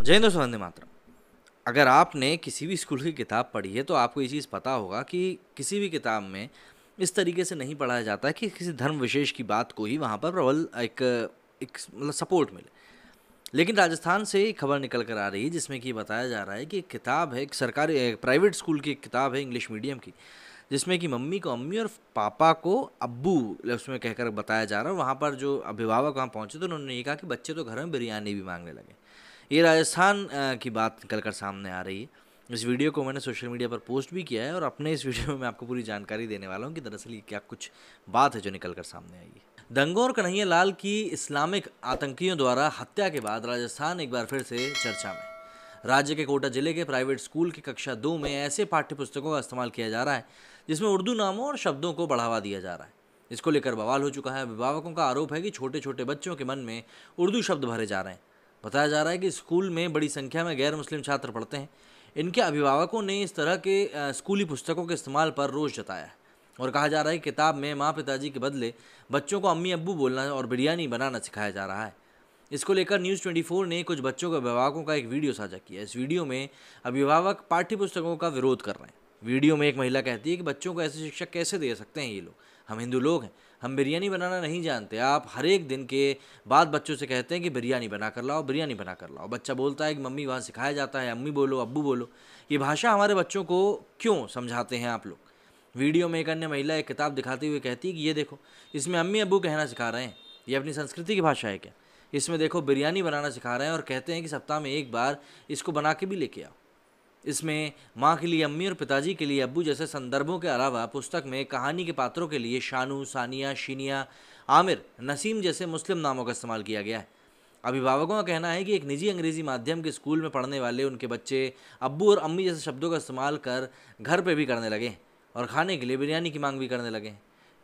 जयेंद्र सुनंदी मातरम अगर आपने किसी भी स्कूल की किताब पढ़ी है तो आपको ये चीज़ पता होगा कि किसी भी किताब में इस तरीके से नहीं पढ़ाया जाता है कि किसी धर्म विशेष की बात को ही वहाँ पर प्रबल एक एक मतलब सपोर्ट मिले लेकिन राजस्थान से एक खबर निकल कर आ रही है जिसमें कि बताया जा रहा है कि एक किताब है एक सरकारी एक प्राइवेट स्कूल की एक किताब है इंग्लिश मीडियम की जिसमें कि मम्मी को अम्मी और पापा को अब्बू उसमें कहकर बताया जा रहा है वहाँ पर जो अभिभावक वहाँ पहुँचे तो उन्होंने ये कहा कि बच्चे तो घर में बिरयानी भी मांगने लगे ये राजस्थान की बात निकल कर सामने आ रही है इस वीडियो को मैंने सोशल मीडिया पर पोस्ट भी किया है और अपने इस वीडियो में मैं आपको पूरी जानकारी देने वाला हूँ कि दरअसल ये क्या कुछ बात है जो निकल कर सामने आई है दंगों और कन्हैया लाल की इस्लामिक आतंकियों द्वारा हत्या के बाद राजस्थान एक बार फिर से चर्चा में राज्य के कोटा जिले के प्राइवेट स्कूल की कक्षा दो में ऐसे पाठ्य पुस्तकों का इस्तेमाल किया जा रहा है जिसमें उर्दू नामों और शब्दों को बढ़ावा दिया जा रहा है इसको लेकर बवाल हो चुका है अभिभावकों का आरोप है कि छोटे छोटे बच्चों के मन में उर्दू शब्द भरे जा रहे हैं बताया जा रहा है कि स्कूल में बड़ी संख्या में गैर मुस्लिम छात्र पढ़ते हैं इनके अभिभावकों ने इस तरह के स्कूली पुस्तकों के इस्तेमाल पर रोष जताया है और कहा जा रहा है कि किताब में माँ पिताजी के बदले बच्चों को अम्मी अब्बू बोलना और बिरयानी बनाना सिखाया जा रहा है इसको लेकर न्यूज़ फोर ने कुछ बच्चों के अभिभावकों का एक वीडियो साझा किया इस वीडियो में अभिभावक पाठ्य पुस्तकों का विरोध कर रहे हैं वीडियो में एक महिला कहती है कि बच्चों को ऐसी शिक्षा कैसे दे सकते हैं ये लोग हम हिंदू लोग हैं हम बिरयानी बनाना नहीं जानते आप हर एक दिन के बाद बच्चों से कहते हैं कि बिरयानी बना कर लाओ बिरयानी बना कर लाओ बच्चा बोलता है कि मम्मी वहाँ सिखाया जाता है अम्मी बोलो अब्बू बोलो ये भाषा हमारे बच्चों को क्यों समझाते हैं आप लोग वीडियो में एक अन्य महिला एक किताब दिखाते हुए कहती है कि ये देखो इसमें अम्मी अबू कहना सिखा रहे हैं ये अपनी संस्कृति की भाषा है क्या इसमें देखो बिरयानी बनाना सिखा रहे हैं और कहते हैं कि सप्ताह में एक बार इसको बना के भी लेके आओ इसमें माँ के लिए अम्मी और पिताजी के लिए अब्बू जैसे संदर्भों के अलावा पुस्तक में कहानी के पात्रों के लिए शानू सानिया शीनिया आमिर नसीम जैसे मुस्लिम नामों का इस्तेमाल किया गया है अभिभावकों का कहना है कि एक निजी अंग्रेज़ी माध्यम के स्कूल में पढ़ने वाले उनके बच्चे अब्बू और अम्मी जैसे शब्दों का इस्तेमाल कर घर पर भी करने लगे और खाने के लिए बिरयानी की मांग भी करने लगे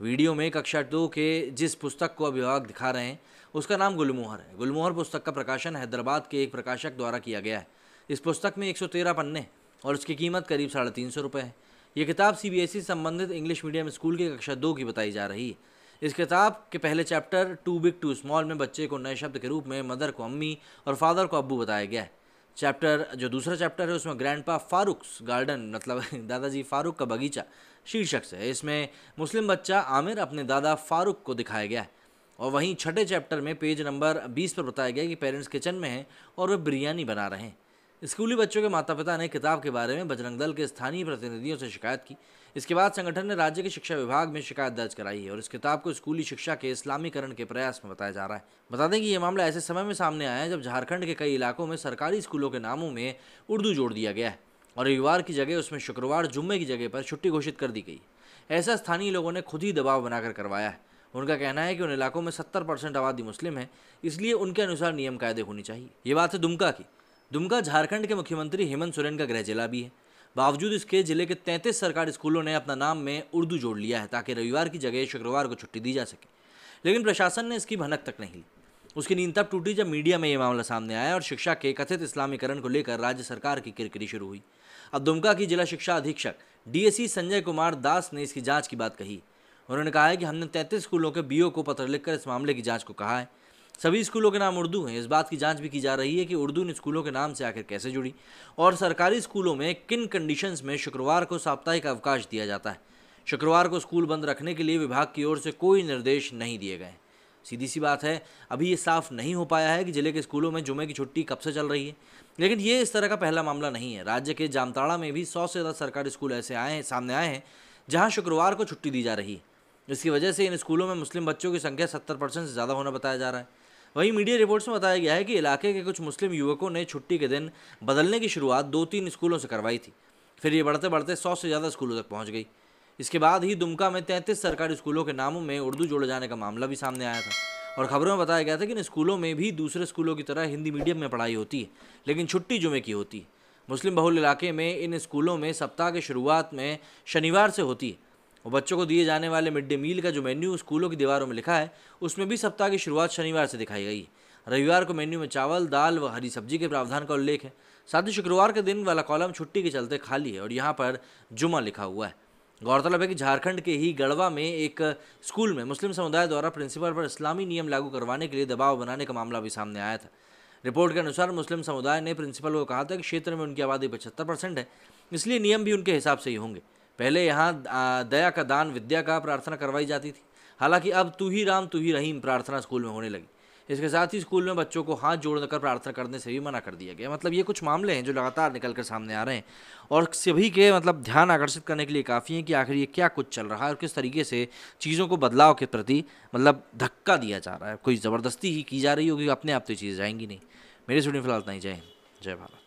वीडियो में कक्षा दो के जिस पुस्तक को अभिभावक दिखा रहे हैं उसका नाम गुलमोहर है गुलमोहर पुस्तक का प्रकाशन हैदराबाद के एक प्रकाशक द्वारा किया गया है इस पुस्तक में 113 पन्ने और उसकी कीमत करीब साढ़े तीन सौ रुपये है ये किताब सी बी एस ई संबंधित इंग्लिश मीडियम स्कूल की कक्षा दो की बताई जा रही है इस किताब के पहले chapter too big too small में बच्चे को नए शब्द के रूप में मदर को अम्मी और फादर को अबू बताया गया है चैप्टर जो दूसरा चैप्टर है उसमें ग्रैंडपा फारूक्स गार्डन मतलब दादाजी फारूक का बगीचा शीर्षक से इसमें मुस्लिम बच्चा आमिर अपने दादा फारूक को दिखाया गया है और वहीं छठे चैप्टर में पेज नंबर बीस पर बताया गया कि पेरेंट्स किचन में हैं और वे बिरयानी बना रहे हैं स्कूली बच्चों के माता पिता ने किताब के बारे में बजरंग दल के स्थानीय प्रतिनिधियों से शिकायत की इसके बाद संगठन ने राज्य के शिक्षा विभाग में शिकायत दर्ज कराई है और इस किताब को स्कूली शिक्षा के इस्लामीकरण के प्रयास में बताया जा रहा है बता दें कि यह मामला ऐसे समय में सामने आया है जब झारखंड के कई इलाकों में सरकारी स्कूलों के नामों में उर्दू जोड़ दिया गया है और रविवार की जगह उसमें शुक्रवार जुम्मे की जगह पर छुट्टी घोषित कर दी गई ऐसा स्थानीय लोगों ने खुद ही दबाव बनाकर करवाया है उनका कहना है कि उन इलाकों में सत्तर परसेंट आबादी मुस्लिम है इसलिए उनके अनुसार नियम कायदे होनी चाहिए ये बात है दुमका की दुमका झारखंड के मुख्यमंत्री हेमंत सोरेन का गृह जिला भी है बावजूद इसके जिले के तैंतीस सरकारी स्कूलों ने अपना नाम में उर्दू जोड़ लिया है ताकि रविवार की जगह शुक्रवार को छुट्टी दी जा सके लेकिन प्रशासन ने इसकी भनक तक नहीं ली उसकी नींद तब टूटी जब मीडिया में ये मामला सामने आया और शिक्षा के कथित इस्लामीकरण को लेकर राज्य सरकार की किरकिरी शुरू हुई अब दुमका की जिला शिक्षा अधीक्षक डीएसी संजय कुमार दास ने इसकी जांच की बात कही उन्होंने कहा है कि हमने तैंतीस स्कूलों के बीओ को पत्र लिखकर इस मामले की जांच को कहा है सभी स्कूलों के नाम उर्दू हैं इस बात की जांच भी की जा रही है कि उर्दू इन स्कूलों के नाम से आखिर कैसे जुड़ी और सरकारी स्कूलों में किन कंडीशंस में शुक्रवार को साप्ताहिक अवकाश दिया जाता है शुक्रवार को स्कूल बंद रखने के लिए विभाग की ओर से कोई निर्देश नहीं दिए गए सीधी सी बात है अभी ये साफ नहीं हो पाया है कि जिले के स्कूलों में जुमे की छुट्टी कब से चल रही है लेकिन ये इस तरह का पहला मामला नहीं है राज्य के जामताड़ा में भी सौ से ज़्यादा सरकारी स्कूल ऐसे आए हैं सामने आए हैं जहाँ शुक्रवार को छुट्टी दी जा रही है इसकी वजह से इन स्कूलों में मुस्लिम बच्चों की संख्या सत्तर परसेंट से ज़्यादा होना बताया जा रहा है वहीं मीडिया रिपोर्ट्स में बताया गया है कि इलाके के कुछ मुस्लिम युवकों ने छुट्टी के दिन बदलने की शुरुआत दो तीन स्कूलों से करवाई थी फिर ये बढ़ते बढ़ते सौ से ज़्यादा स्कूलों तक पहुँच गई इसके बाद ही दुमका में तैंतीस सरकारी स्कूलों के नामों में उर्दू जोड़े जाने का मामला भी सामने आया था और खबरों में बताया गया था कि इन स्कूलों में भी दूसरे स्कूलों की तरह हिंदी मीडियम में पढ़ाई होती है लेकिन छुट्टी जुमे की होती है मुस्लिम बहुल इलाके में इन स्कूलों में सप्ताह के शुरुआत में शनिवार से होती है और बच्चों को दिए जाने वाले मिड डे मील का जो मेन्यू स्कूलों की दीवारों में लिखा है उसमें भी सप्ताह की शुरुआत शनिवार से दिखाई गई रविवार को मेन्यू में चावल दाल व हरी सब्जी के प्रावधान का उल्लेख है साथ ही शुक्रवार के दिन वाला कॉलम छुट्टी के चलते खाली है और यहाँ पर जुमा लिखा हुआ है गौरतलब है कि झारखंड के ही गढ़वा में एक स्कूल में मुस्लिम समुदाय द्वारा प्रिंसिपल पर इस्लामी नियम लागू करवाने के लिए दबाव बनाने का मामला भी सामने आया था रिपोर्ट के अनुसार मुस्लिम समुदाय ने प्रिंसिपल को कहा था कि क्षेत्र में उनकी आबादी पचहत्तर परसेंट है इसलिए नियम भी उनके हिसाब से ही होंगे पहले यहाँ दया का दान विद्या का प्रार्थना करवाई जाती थी हालांकि अब तू ही राम तू ही रहीम प्रार्थना स्कूल में होने लगी इसके साथ ही स्कूल में बच्चों को हाथ जोड़ कर प्रार्थना करने से भी मना कर दिया गया मतलब ये कुछ मामले हैं जो लगातार निकल कर सामने आ रहे हैं और सभी के मतलब ध्यान आकर्षित करने के लिए काफ़ी हैं कि आखिर ये क्या कुछ चल रहा है और किस तरीके से चीज़ों को बदलाव के प्रति मतलब धक्का दिया जा रहा है कोई ज़बरदस्ती ही की जा रही होगी अपने आप तो चीज़ जाएंगी नहीं मेरे स्टूडेंट फिलहाल इतना ही जय हिंद जय भारत